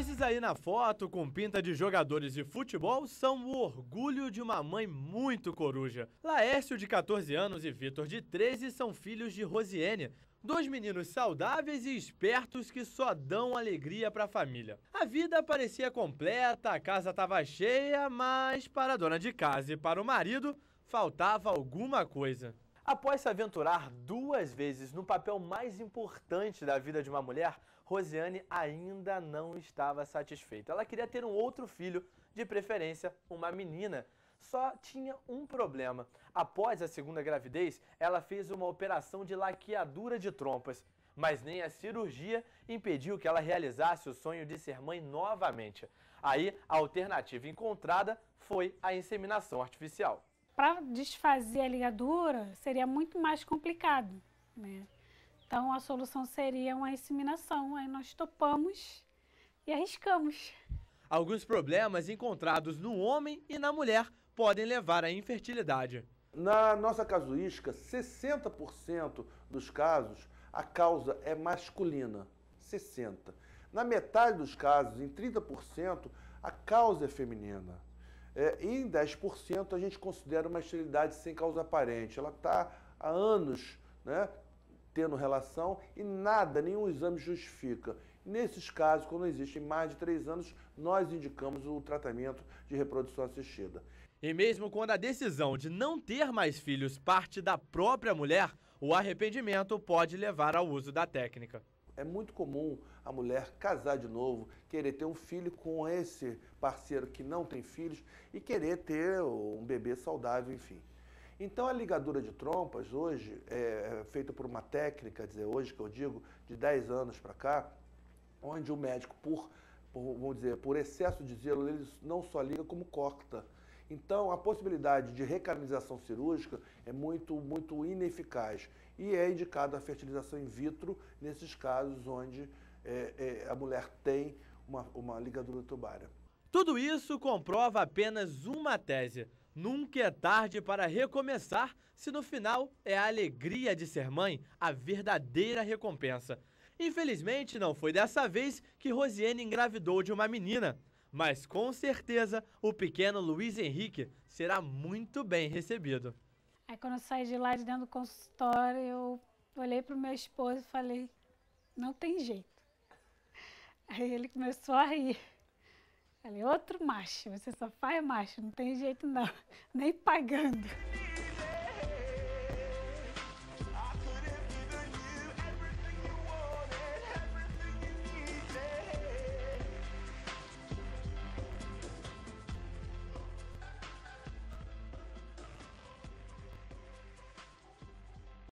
Esses aí na foto, com pinta de jogadores de futebol, são o orgulho de uma mãe muito coruja. Laércio, de 14 anos, e Vitor, de 13, são filhos de Rosiene, Dois meninos saudáveis e espertos que só dão alegria para a família. A vida parecia completa, a casa estava cheia, mas para a dona de casa e para o marido faltava alguma coisa. Após se aventurar duas vezes no papel mais importante da vida de uma mulher, Rosiane ainda não estava satisfeita. Ela queria ter um outro filho, de preferência uma menina. Só tinha um problema. Após a segunda gravidez, ela fez uma operação de laqueadura de trompas, mas nem a cirurgia impediu que ela realizasse o sonho de ser mãe novamente. Aí, a alternativa encontrada foi a inseminação artificial para desfazer a ligadura seria muito mais complicado, né? Então a solução seria uma inseminação. Aí nós topamos e arriscamos. Alguns problemas encontrados no homem e na mulher podem levar à infertilidade. Na nossa casuística, 60% dos casos a causa é masculina. 60. Na metade dos casos, em 30%, a causa é feminina. É, em 10% a gente considera uma esterilidade sem causa aparente. Ela está há anos né, tendo relação e nada, nenhum exame justifica. Nesses casos, quando existem mais de 3 anos, nós indicamos o tratamento de reprodução assistida. E mesmo quando a decisão de não ter mais filhos parte da própria mulher, o arrependimento pode levar ao uso da técnica. É muito comum a mulher casar de novo, querer ter um filho com esse parceiro que não tem filhos e querer ter um bebê saudável, enfim. Então a ligadura de trompas hoje é, é feita por uma técnica, dizer hoje que eu digo, de 10 anos para cá, onde o médico por, por, vamos dizer, por excesso de zelo, ele não só liga como corta então, a possibilidade de recanalização cirúrgica é muito, muito ineficaz e é indicada a fertilização in vitro nesses casos onde é, é, a mulher tem uma, uma ligadura tubária. Tudo isso comprova apenas uma tese. Nunca é tarde para recomeçar se no final é a alegria de ser mãe a verdadeira recompensa. Infelizmente, não foi dessa vez que Rosiane engravidou de uma menina mas com certeza o pequeno Luiz Henrique será muito bem recebido. Aí quando eu saí de lá de dentro do consultório, eu olhei para o meu esposo e falei, não tem jeito. Aí ele começou a rir. Falei, outro macho, você só faz macho, não tem jeito não, nem pagando.